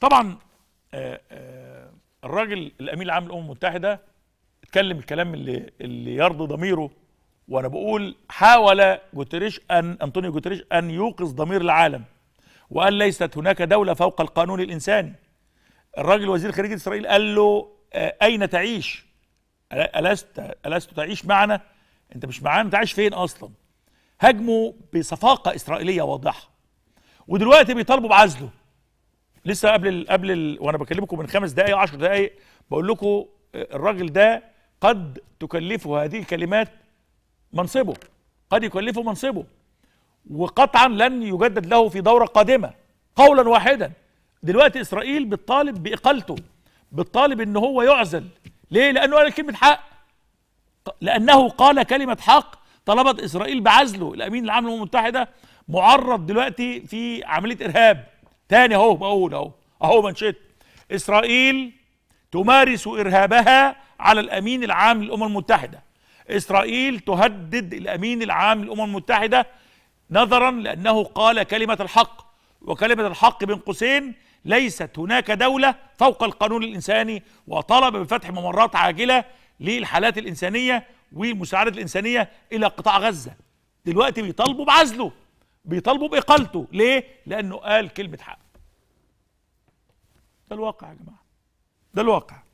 طبعا آه، آه، الراجل الامين العام للامم المتحده اتكلم الكلام اللي اللي يرضي ضميره وانا بقول حاول جوتريش ان انطونيو جوتريش ان يوقظ ضمير العالم وقال ليست هناك دوله فوق القانون الانساني الراجل وزير خارجيه اسرائيل قال له آه، اين تعيش الست الست تعيش معنا انت مش معانا تعيش فين اصلا هاجمه بصفاقه اسرائيليه واضحه ودلوقتي بيطالبوا بعزله لسه قبل الـ قبل الـ وانا بكلمكم من خمس دقائق 10 دقائق بقول لكم آه، الراجل ده قد تكلفه هذه الكلمات منصبه قد يكلفه منصبه وقطعا لن يجدد له في دورة قادمة قولا واحدا دلوقتي إسرائيل بتطالب بإقالته بتطالب إن هو يعزل ليه؟ لأنه قال كلمة حق لأنه قال كلمة حق طلبت إسرائيل بعزله الأمين العام للأمم المتحدة معرض دلوقتي في عملية إرهاب تاني اهو بقول اهو اهو منشد اسرائيل تمارس ارهابها على الامين العام للامم المتحده اسرائيل تهدد الامين العام للامم المتحده نظرا لانه قال كلمه الحق وكلمه الحق بين قوسين ليست هناك دوله فوق القانون الانساني وطلب بفتح ممرات عاجله للحالات الانسانيه والمساعدات الانسانيه الى قطاع غزه دلوقتي بيطالبوا بعزله بيطالبوا باقالته ليه لانه قال كلمه حق ده الواقع يا جماعه ده الواقع